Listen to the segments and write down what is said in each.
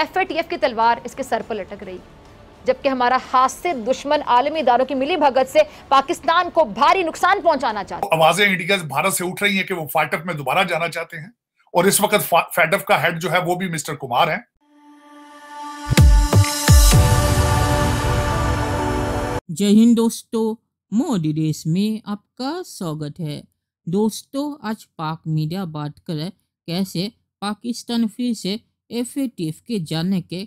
F की तलवार इसके सर पर लटक रही जबकि हमारा हास्य दुश्मन आलमी इदारों की मिली भगत से पाकिस्तान को भारी नुकसान पहुंचाना चाहते आवाजें इंडिया भारत से उठ रही है कि वो फाइटअप में दोबारा जाना चाहते हैं और इस वक्त फैटफ का हेड जो है वो भी मिस्टर कुमार है जय हिंद दोस्तों मोदी देश में आपका स्वागत है दोस्तों आज पाक मीडिया बात करे कैसे पाकिस्तान फिर से एफएटीएफ के जाने के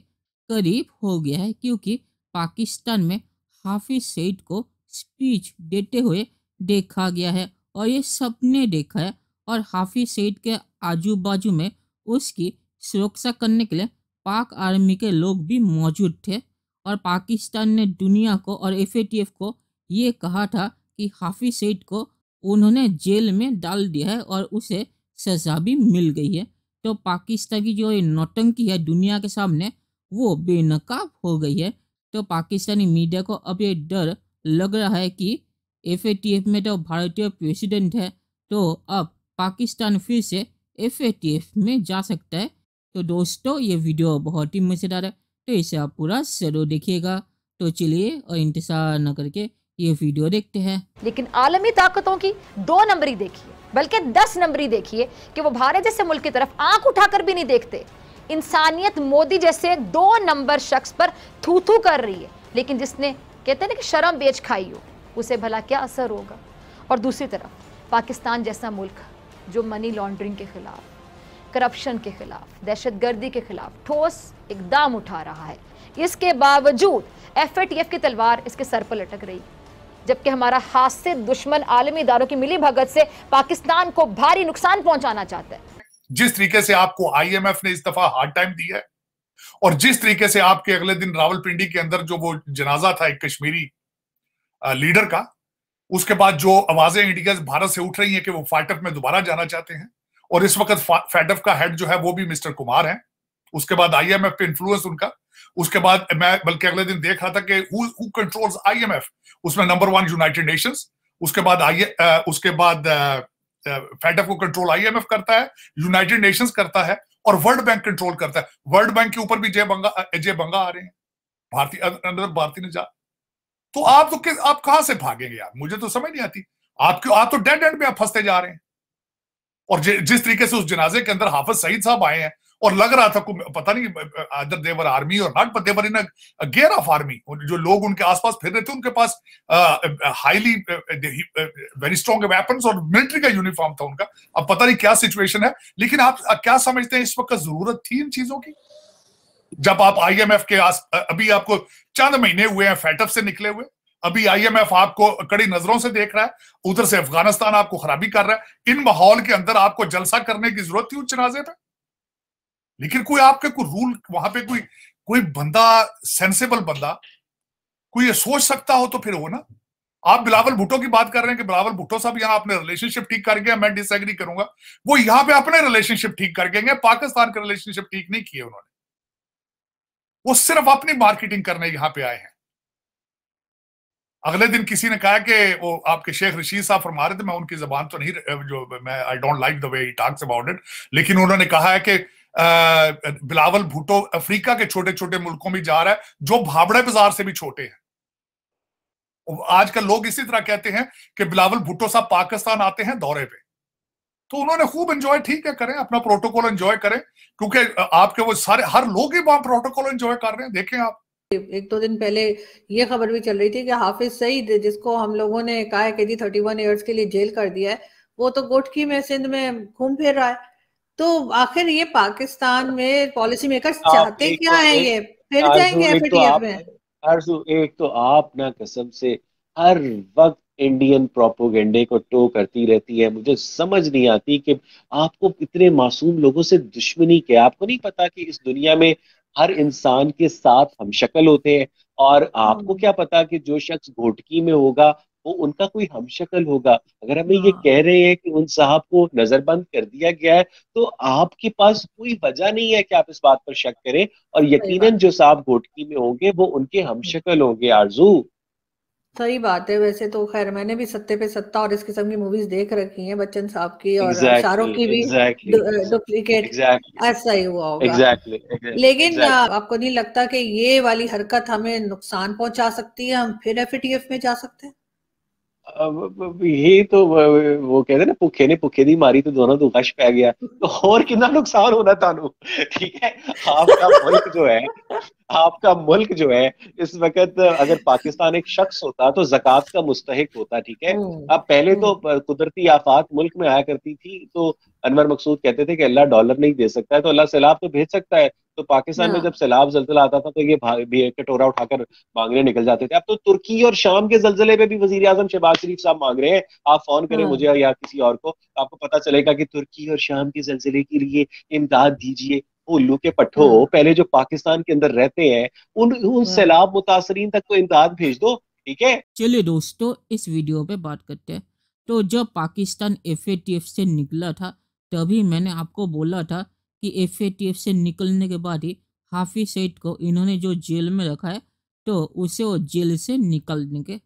करीब हो गया है क्योंकि पाकिस्तान में हाफिज सईद को स्पीच देते हुए देखा गया है और ये सबने देखा है और हाफिज सईद के आजू बाजू में उसकी सुरक्षा करने के लिए पाक आर्मी के लोग भी मौजूद थे और पाकिस्तान ने दुनिया को और एफ को ये कहा था कि हाफिज सईद को उन्होंने जेल में डाल दिया है और उसे सजा भी मिल गई है तो पाकिस्तान की जो नौटंकी है दुनिया के सामने वो बेनकाब हो गई है तो पाकिस्तानी मीडिया को अब ये डर लग रहा है कि एफ में तो भारतीय प्रेसिडेंट है तो अब पाकिस्तान फिर से एफ में जा सकता है तो दोस्तों ये वीडियो बहुत ही मज़ेदार है तो इसे आप पूरा जरूर देखिएगा तो चलिए और इंतज़ार न करके ये वीडियो देखते हैं लेकिन आलमी ताकतों की दो नंबरी देखिए बल्कि दस नंबरी देखिए कि वो भारत जैसे मुल्क की तरफ आंख उठाकर भी नहीं देखते इंसानियत मोदी जैसे दो नंबर शख्स पर थू थू कर रही है लेकिन जिसने कहते ना कि शर्म बेच खाई हो उसे भला क्या असर होगा और दूसरी तरफ पाकिस्तान जैसा मुल्क जो मनी लॉन्ड्रिंग के खिलाफ करप्शन के खिलाफ दहशतगर्दी के खिलाफ ठोस एकदम उठा रहा है इसके बावजूद एफ की तलवार इसके सर पर लटक रही है जबकि हमारा हादसे दुश्मन आलमी इदारों की मिली भगत से पाकिस्तान को भारी नुकसान पहुंचाना चाहता है जिस तरीके से आपको आईएमएफ ने इस दफा हार्ड टाइम दिया है और जिस तरीके से आपके अगले दिन रावलपिंडी के अंदर जो वो जनाजा था एक कश्मीरी लीडर का उसके बाद जो आवाजें इंडिया से भारत से उठ रही हैं कि वो फाटफ में दोबारा जाना चाहते हैं और इस वक्त फाटफ का हेड जो है वो भी मिस्टर कुमार हैं उसके बाद आई एम एफ पे इन्फ्लुएंस उनका उसके बाद मैं बल्कि अगले दिन देख रहा था कि हु कंट्रोल्स आईएमएफ उसमें नंबर वन यूनाइटेड नेशंस उसके बाद आई उसके बाद फेड को कंट्रोल आईएमएफ करता है यूनाइटेड नेशंस करता है और वर्ल्ड बैंक कंट्रोल करता है वर्ल्ड बैंक के ऊपर भी जय बंगा जय बंगा आ रहे हैं भारतीय अंदर मतलब भारतीय ने जा तो आप तो किस आप कहां से भागेंगे यार मुझे तो समझ नहीं आती आप क्यों आप तो डेड एंड में आप फंसते जा रहे हैं और जिस तरीके से उस जनाजे के अंदर हाफिज सईद साहब आए हैं और लग रहा था पता नहीं आदर देवर आर्मी और not but they're in gear of army जो लोग उनके आसपास फिर रहे थे उनके पास हाईली वेरी स्ट्रॉन्ग वेपन और मिलिट्री का यूनिफॉर्म था उनका अब पता नहीं क्या सिचुएशन है लेकिन आप क्या समझते हैं इस वक्त जरूरत थी इन चीजों की जब आप आईएमएफ के आस अभी आपको चंद महीने हुए हैं फैटअप से निकले हुए अभी आईएमएफ आपको कड़ी नजरों से देख रहा है उधर से अफगानिस्तान आपको खराबी कर रहा है इन माहौल के अंदर आपको जलसा करने की जरूरत थी उस जनाजे पर लेकिन कोई आपके कोई रूल वहां पे कोई कोई बंदा सेंसेबल बंदा कोई ये सोच सकता हो तो फिर हो ना आप बिलावल भुट्टो की बात कर रहे हैं कि बिलावल भुट्टो साहब यहाँ अपने रिलेशनशिप ठीक कर गए मैं डिसएग्री करूंगा वो यहाँ पे अपने रिलेशनशिप ठीक कर गए पाकिस्तान के रिलेशनशिप ठीक नहीं किए उन्होंने वो सिर्फ अपनी मार्केटिंग करने यहां पे आए हैं अगले दिन किसी ने कहा कि वो आपके शेख रशीद साहब फरमा रहे थे मैं उनकी जबान तो नहीं जो मैं I don't like the way he talks about it लेकिन उन्होंने कहा है कि बिलावल भुट्टो अफ्रीका के छोटे छोटे मुल्कों में जा रहा है जो भाबड़े बाजार से भी छोटे हैं आजकल लोग इसी तरह कहते हैं कि बिलावल भुट्टो साहब पाकिस्तान आते हैं दौरे पे तो उन्होंने खूब एंजॉय ठीक है करें अपना प्रोटोकॉल एंजॉय करें क्योंकि आपके वो सारे हर लोग ही वहां प्रोटोकॉल एंजॉय कर रहे हैं देखें आप एक दो तो दिन पहले ये खबर भी चल रही थी कि हाफिज सईद जिसको हम लोगों ने कहा है कि जी थर्टी वन ईयर्स के लिए जेल कर दिया है वो तो गोटकी में सिंध में घूम फिर रहा है तो आखिर ये पाकिस्तान में पॉलिसी मेकर चाहते क्या तो है ये फिर जाएंगे तो एक तो आप ना कसम से हर वक्त इंडियन प्रोपोगेंडे को टो करती रहती है मुझे समझ नहीं आती कि आपको इतने मासूम लोगों से दुश्मनी क्या आपको नहीं पता कि इस दुनिया में हर इंसान के साथ हम शक्ल होते हैं और आपको हाँ। क्या पता कि जो शख्स घोटकी में होगा वो तो उनका कोई हमशक्ल होगा अगर हमें हाँ। ये कह रहे हैं कि उन साहब को नजरबंद कर दिया गया है तो आपके पास कोई वजह नहीं है कि आप इस बात पर शक करें और यकीनन जो साहब घोटकी में होंगे वो उनके हमशक्ल होंगे आरजू सही बात है वैसे तो खैर मैंने भी सत्ते पे सत्ता और इस किस्म की मूवीज देख रखी हैं बच्चन साहब की और exactly, शाहरुख की भी डुप्लीकेट exactly, exactly, ऐसा ही हुआ होगा exactly, exactly, लेकिन exactly. आपको नहीं लगता कि ये वाली हरकत हमें नुकसान पहुंचा सकती है हम फिर एफ e में जा सकते हैं ਇਹ ਤਾਂ ਉਹ ਕਹਿੰਦੇ ਨਾ ਭੁੱਖੇ ਨੇ ਭੁੱਖੇ ਦੀ ਮਾਰੀ ਤੇ ਦੋਨਾਂ ਨੂੰ ਗਸ਼ ਪੈ ਗਿਆ ਹੋਰ ਕਿੰਨਾ ਨੁਕਸਾਨ ਹੋਣਾ ਤੁਹਾਨੂੰ ਠੀਕ है आपका मुल्क जो है आपका मुल्क जो है इस वक्त अगर पाकिस्तान एक शख्स होता तो जकत का मुस्तक होता ठीक है हम्म, अब पहले तो हम्म। कुदरती आफात मुल्क में आया करती थी तो अनवर मकसूद कहते थे कि अल्लाह डॉलर नहीं दे सकता है तो अल्लाह सैलाब तो भेज सकता है तो पाकिस्तान में हाँ। जब सैलाब जलजिला आता था तो ये कटोरा उठाकर मांगने निकल जाते थे अब तो तुर्की और शाम के जलजिले में भी वजी अजम शहबाज शरीफ साहब मांग रहे हैं आप फोन करें हाँ। मुझे या किसी और को तो आपको पता चलेगा कि तुर्की और शाम के जलजिले के लिए इमदाद दीजिए उल्लू के पट्टो हाँ। पहले जो पाकिस्तान के अंदर रहते हैं उन उन सैलाब मुतासरीन तक तो इमदाद भेज दो ठीक है चलिए दोस्तों इस वीडियो पे बात करते हैं तो जब पाकिस्तान एफ से निकला था तभी मैंने आपको बोला था कि एफ से निकलने के बाद ही हाफी सईद को इन्होंने जो जेल में रखा है तो उसे वो जेल से निकलने देंगे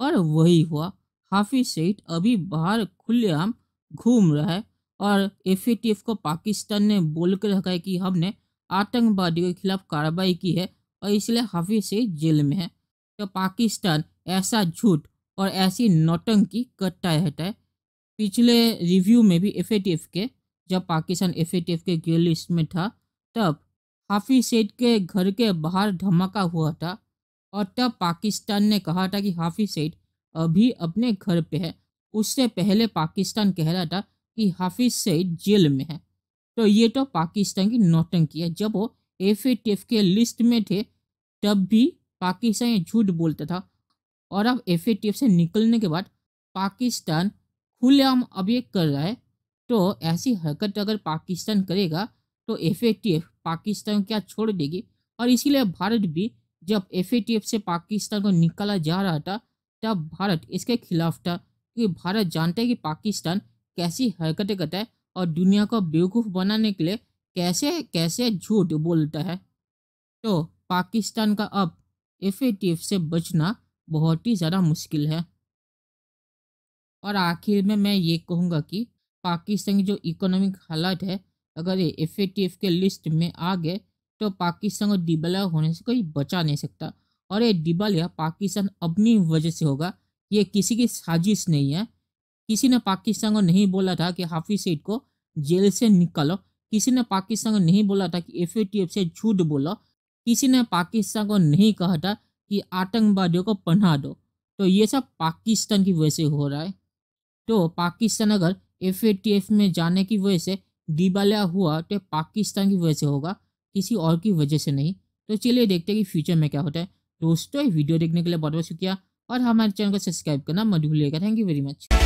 और वही हुआ हाफी सईद अभी बाहर खुलेआम घूम रहा है और एफ को पाकिस्तान ने बोल कर रखा है कि हमने आतंकवादियों के खिलाफ कार्रवाई की है और इसलिए हाफिज सईद जेल में है तो पाकिस्तान ऐसा झूठ और ऐसी नौटंकी करता रहता है पिछले रिव्यू में भी एफ के जब Pakistan F K grey list में था तब हाफिज सईद के घर के बाहर धमाका हुआ था और तब पाकिस्तान ने कहा था कि हाफिज सईद अभी अपने घर पे है उससे पहले पाकिस्तान कह रहा था कि हाफिज सईद जेल में है तो ये तो पाकिस्तान की नौटंकी है जब वो एफ के लिस्ट में थे तब भी पाकिस्तान ये झूठ बोलता था और अब एफ से निकलने के बाद पाकिस्तान खुलेआम अब ये कर रहा है तो ऐसी हरकत अगर पाकिस्तान करेगा तो एफ पाकिस्तान क्या छोड़ देगी और इसीलिए भारत भी जब एफ से पाकिस्तान को निकाला जा रहा था तब भारत इसके खिलाफ था क्योंकि भारत जानता है कि पाकिस्तान कैसी हरकतें करता है और दुनिया को बेवकूफ़ बनाने के लिए कैसे कैसे झूठ बोलता है तो पाकिस्तान का अब एफ से बचना बहुत ही ज़्यादा मुश्किल है और आखिर में मैं ये कहूँगा कि पाकिस्तान की जो इकोनॉमिक हालात है अगर ये एफ के लिस्ट में आ गए तो पाकिस्तान को डिबला होने से कोई बचा नहीं सकता और ये डिबलिया पाकिस्तान अपनी वजह से होगा ये किसी की साजिश नहीं है किसी ने पाकिस्तान को नहीं बोला था कि हाफिज सईद को जेल से निकालो किसी ने पाकिस्तान को नहीं बोला था कि एफ से झूठ बोलो किसी ने पाकिस्तान को नहीं कहा था कि आतंकवादियों को पढ़ा दो तो ये सब पाकिस्तान की वजह से हो रहा है तो पाकिस्तान अगर एफ में जाने की वजह से दिबालिया हुआ तो पाकिस्तान की वजह से होगा किसी और की वजह से नहीं तो चलिए देखते हैं कि फ्यूचर में क्या होता है दोस्तों वीडियो देखने के लिए बहुत बहुत शुक्रिया और हमारे चैनल को सब्सक्राइब करना मत भूलिएगा थैंक यू वेरी मच